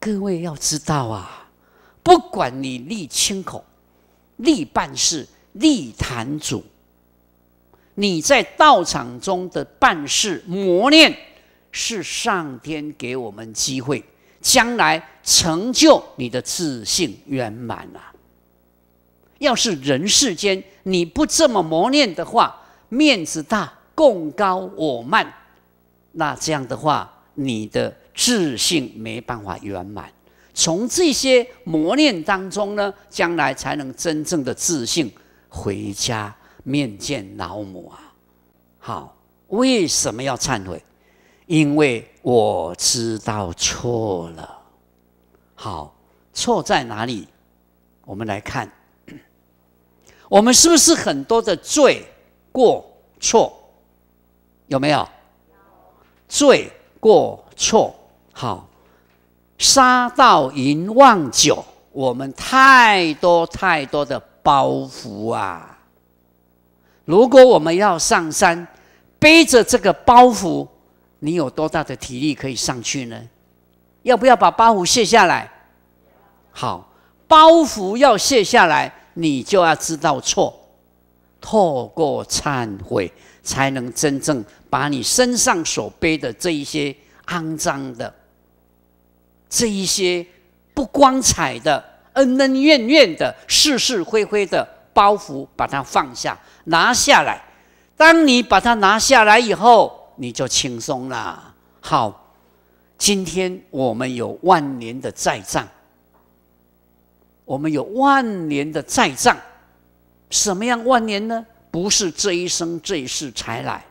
各位要知道啊，不管你立清口、立办事、立坛主，你在道场中的办事磨练，是上天给我们机会，将来成就你的自信圆满啊。要是人世间你不这么磨练的话，面子大共高我慢，那这样的话，你的。自信没办法圆满，从这些磨练当中呢，将来才能真正的自信回家面见老母啊！好，为什么要忏悔？因为我知道错了。好，错在哪里？我们来看，我们是不是很多的罪过错？有没有？罪过错。好，杀到银望九，我们太多太多的包袱啊！如果我们要上山，背着这个包袱，你有多大的体力可以上去呢？要不要把包袱卸下来？好，包袱要卸下来，你就要知道错，透过忏悔，才能真正把你身上所背的这一些肮脏的。这一些不光彩的恩恩怨怨的是是非非的包袱，把它放下，拿下来。当你把它拿下来以后，你就轻松了。好，今天我们有万年的债账，我们有万年的债账。什么样万年呢？不是这一生这一世才来，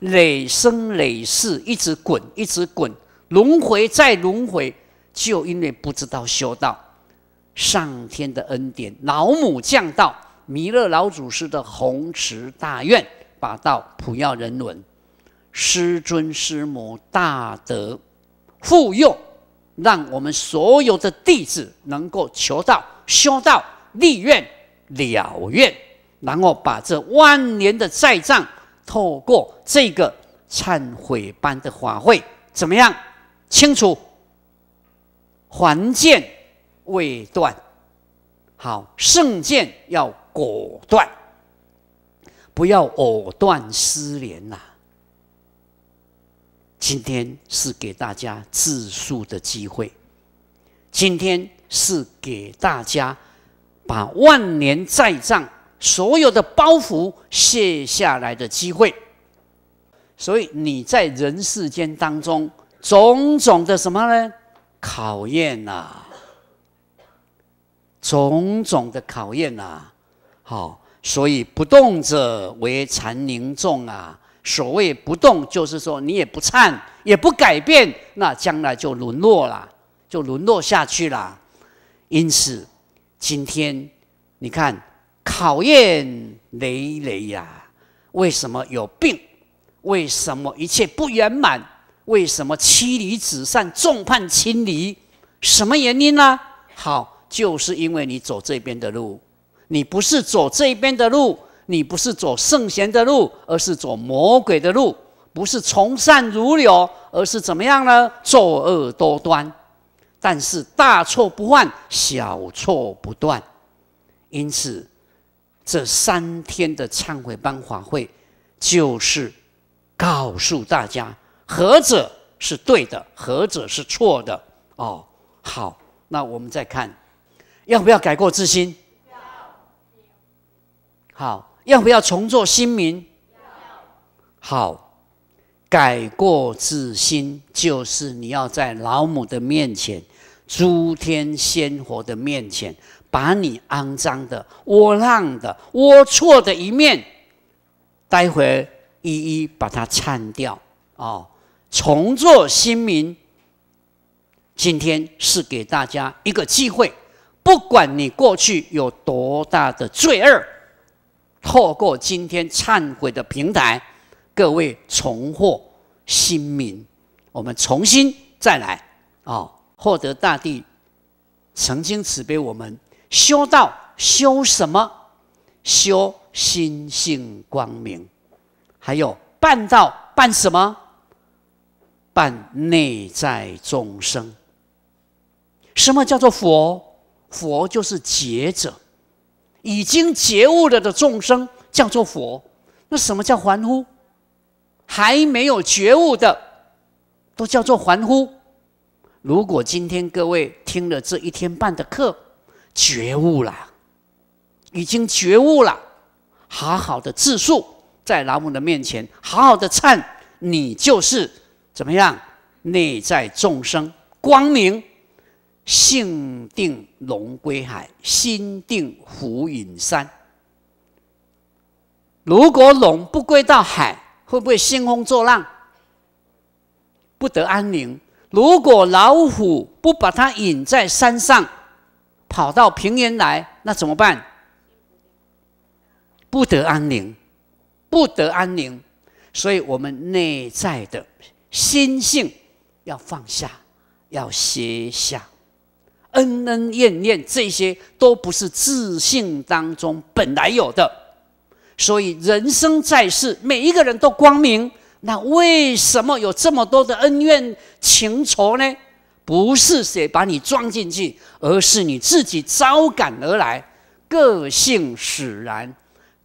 累生累世一直滚，一直滚，轮回再轮回。就因为不知道修道，上天的恩典，老母降道，弥勒老祖师的宏慈大愿，把道普要人伦，师尊师母大德，护佑，让我们所有的弟子能够求道、修道、立愿、了愿，然后把这万年的债账，透过这个忏悔班的法会，怎么样？清楚？还见未断，好，圣见要果断，不要藕断丝连呐。今天是给大家自述的机会，今天是给大家把万年在账所有的包袱卸下来的机会。所以你在人世间当中，种种的什么呢？考验呐，种种的考验呐，好，所以不动者为残凝重啊。所谓不动，就是说你也不颤，也不改变，那将来就沦落了，就沦落下去了。因此，今天你看考验累累呀，为什么有病？为什么一切不圆满？为什么妻离子散、众叛亲离？什么原因呢？好，就是因为你走这边的路，你不是走这边的路，你不是走圣贤的路，而是走魔鬼的路，不是从善如流，而是怎么样呢？作恶多端，但是大错不犯，小错不断。因此，这三天的忏悔班法会，就是告诉大家。何者是对的？何者是错的？哦，好，那我们再看，要不要改过自新？要。好，要不要重做新民？要。好，改过自新就是你要在老母的面前、诸天仙佛的面前，把你肮脏的、窝囊的、龌龊的一面，待会儿一一把它铲掉。哦。重做新民。今天是给大家一个机会，不管你过去有多大的罪恶，透过今天忏悔的平台，各位重获新民，我们重新再来啊！获得大地曾经慈悲我们修道，修什么？修心性光明，还有办道办什么？伴内在众生，什么叫做佛？佛就是觉者，已经觉悟了的众生叫做佛。那什么叫凡夫？还没有觉悟的都叫做凡夫。如果今天各位听了这一天半的课，觉悟了，已经觉悟了，好好的自述在老母的面前，好好的唱，你就是。怎么样？内在众生光明，性定龙归海，心定虎隐山。如果龙不归到海，会不会兴风作浪，不得安宁？如果老虎不把它引在山上，跑到平原来，那怎么办？不得安宁，不得安宁。所以，我们内在的。心性要放下，要歇下，恩恩怨怨这些都不是自信当中本来有的。所以人生在世，每一个人都光明，那为什么有这么多的恩怨情仇呢？不是谁把你装进去，而是你自己招感而来，个性使然，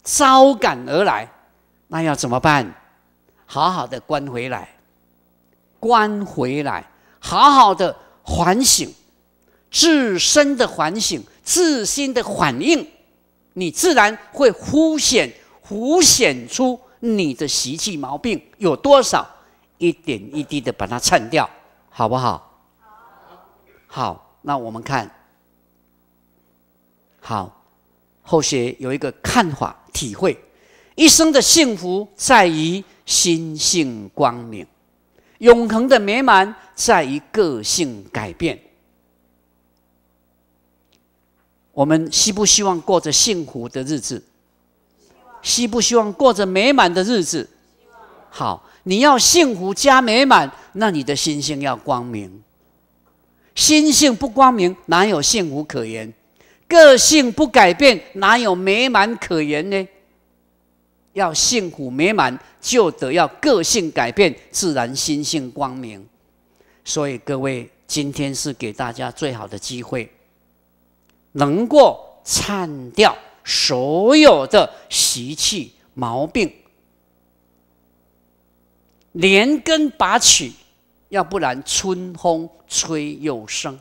招感而来。那要怎么办？好好的关回来。关回来，好好的反省自身的反省，自心的反应，你自然会凸显凸显出你的习气毛病有多少，一点一滴的把它铲掉，好不好？好，那我们看，好，后学有一个看法体会，一生的幸福在于心性光明。永恒的美满在于个性改变。我们希不希望过着幸福的日子？希不希望过着美满的日子？好，你要幸福加美满，那你的心性要光明。心性不光明，哪有幸福可言？个性不改变，哪有美满可言呢？要幸福美满，就得要个性改变，自然心性光明。所以各位，今天是给大家最好的机会，能够铲掉所有的习气毛病，连根拔起，要不然春风吹又生。